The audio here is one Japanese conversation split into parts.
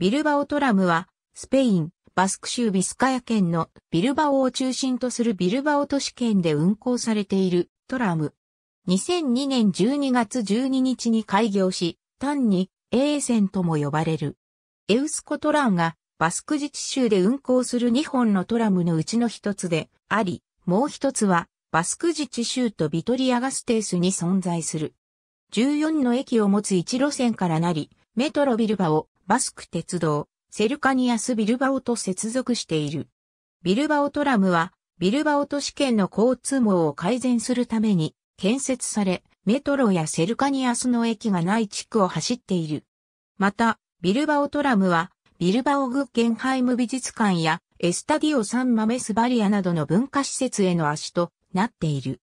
ビルバオトラムは、スペイン、バスク州ビスカヤ県のビルバオを中心とするビルバオ都市圏で運行されているトラム。2002年12月12日に開業し、単に A 線とも呼ばれる。エウスコトランがバスク自治州で運行する2本のトラムのうちの一つであり、もう一つはバスク自治州とビトリアガステースに存在する。14の駅を持つ1路線からなり、メトロビルバオ、バスク鉄道、セルカニアス・ビルバオと接続している。ビルバオトラムは、ビルバオ都市圏の交通網を改善するために建設され、メトロやセルカニアスの駅がない地区を走っている。また、ビルバオトラムは、ビルバオグッケンハイム美術館やエスタディオサンマメスバリアなどの文化施設への足となっている。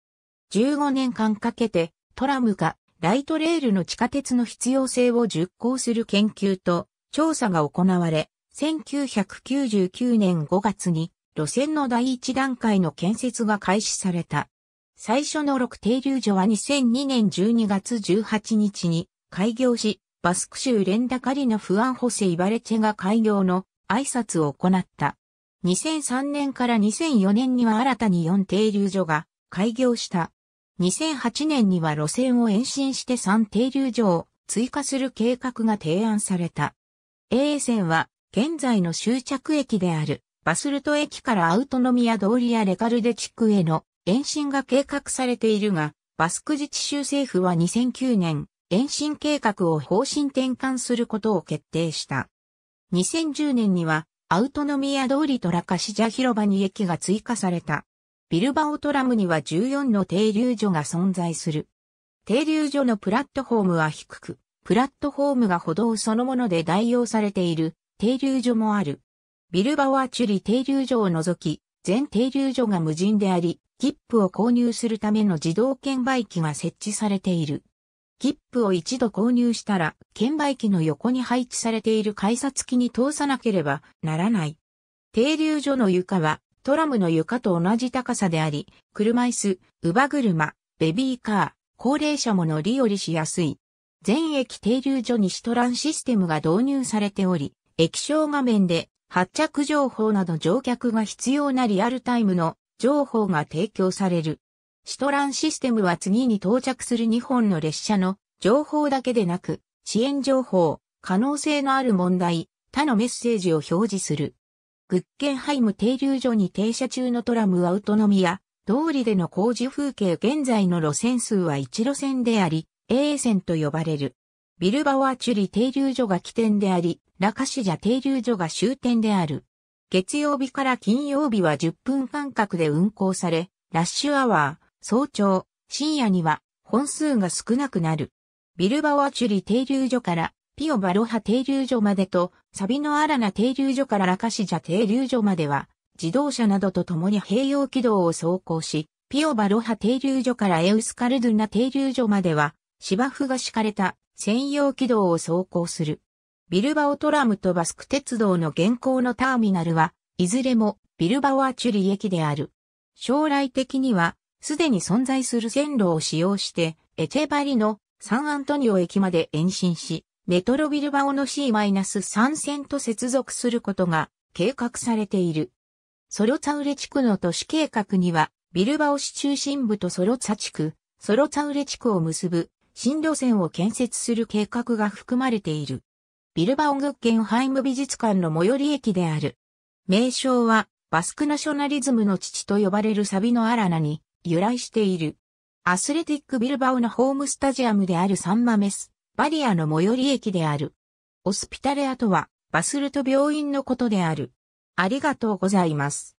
15年間かけてトラムがライトレールの地下鉄の必要性を実行する研究と調査が行われ、1999年5月に路線の第一段階の建設が開始された。最初の6停留所は2002年12月18日に開業し、バスク州レンダカリのフアンホセ・イバレチェが開業の挨拶を行った。2003年から2004年には新たに4停留所が開業した。2008年には路線を延伸して3停留所を追加する計画が提案された。A 線は現在の終着駅であるバスルト駅からアウトノミア通りやレカルデ地区への延伸が計画されているが、バスク自治州政府は2009年、延伸計画を方針転換することを決定した。2010年には、アウトノミア通りトラカシジャ広場に駅が追加された。ビルバオトラムには14の停留所が存在する。停留所のプラットフォームは低く、プラットフォームが歩道そのもので代用されている停留所もある。ビルバワチュリ停留所を除き、全停留所が無人であり、切符を購入するための自動券売機が設置されている。切符を一度購入したら、券売機の横に配置されている改札機に通さなければならない。停留所の床は、トラムの床と同じ高さであり、車椅子、乳母車、ベビーカー、高齢者も乗り降りしやすい。全駅停留所にシトランシステムが導入されており、液晶画面で発着情報など乗客が必要なリアルタイムの情報が提供される。シトランシステムは次に到着する2本の列車の情報だけでなく、遅延情報、可能性のある問題、他のメッセージを表示する。グッケンハイム停留所に停車中のトラムはウトノミア、通りでの工事風景現在の路線数は1路線であり、A 線と呼ばれる。ビルバワーチュリ停留所が起点であり、ラカシジャ停留所が終点である。月曜日から金曜日は10分間隔で運行され、ラッシュアワー、早朝、深夜には本数が少なくなる。ビルバワチュリ停留所からピオバロハ停留所までとサビノアラナ停留所からラカシジャ停留所までは自動車などと共に併用軌道を走行し、ピオバロハ停留所からエウスカルドゥナ停留所までは芝生が敷かれた専用軌道を走行する。ビルバオトラムとバスク鉄道の現行のターミナルは、いずれもビルバオアチュリ駅である。将来的には、すでに存在する線路を使用して、エチェバリのサンアントニオ駅まで延伸し、メトロビルバオの C-3 線と接続することが計画されている。ソロツァウレ地区の都市計画には、ビルバオ市中心部とソロツァ地区、ソロツァウレ地区を結ぶ新路線を建設する計画が含まれている。ビルバオグッケンハイム美術館の最寄り駅である。名称はバスクナショナリズムの父と呼ばれるサビのアラナに由来している。アスレティックビルバオのホームスタジアムであるサンマメス、バリアの最寄り駅である。オスピタレアとはバスルト病院のことである。ありがとうございます。